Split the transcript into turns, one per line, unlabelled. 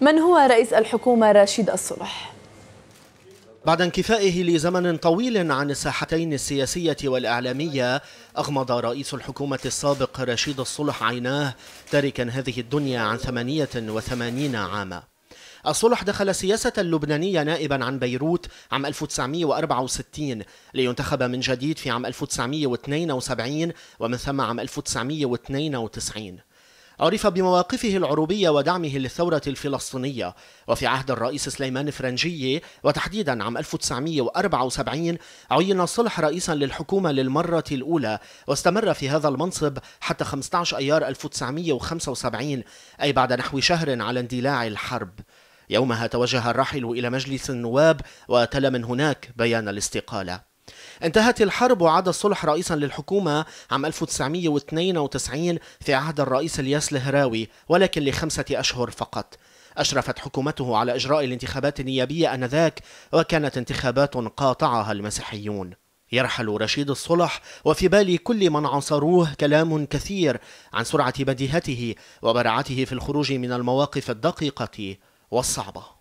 من هو رئيس الحكومة رشيد الصلح؟ بعد انكفائه لزمن طويل عن الساحتين السياسية والإعلامية أغمض رئيس الحكومة السابق رشيد الصلح عيناه تاركا هذه الدنيا عن 88 عاما الصلح دخل السياسة اللبنانية نائبا عن بيروت عام 1964 لينتخب من جديد في عام 1972 ومن ثم عام 1992 عرف بمواقفه العروبية ودعمه للثورة الفلسطينية وفي عهد الرئيس سليمان فرنجية وتحديدا عام 1974 عين صلح رئيسا للحكومة للمرة الأولى واستمر في هذا المنصب حتى 15 أيار 1975 أي بعد نحو شهر على اندلاع الحرب يومها توجه الراحل إلى مجلس النواب وتلا من هناك بيان الاستقالة انتهت الحرب وعاد الصلح رئيسا للحكومة عام 1992 في عهد الرئيس الياس الهراوي ولكن لخمسة أشهر فقط أشرفت حكومته على إجراء الانتخابات النيابية أنذاك وكانت انتخابات قاطعها المسيحيون يرحل رشيد الصلح وفي بال كل من عاصروه كلام كثير عن سرعة بديهته وبراعته في الخروج من المواقف الدقيقة والصعبة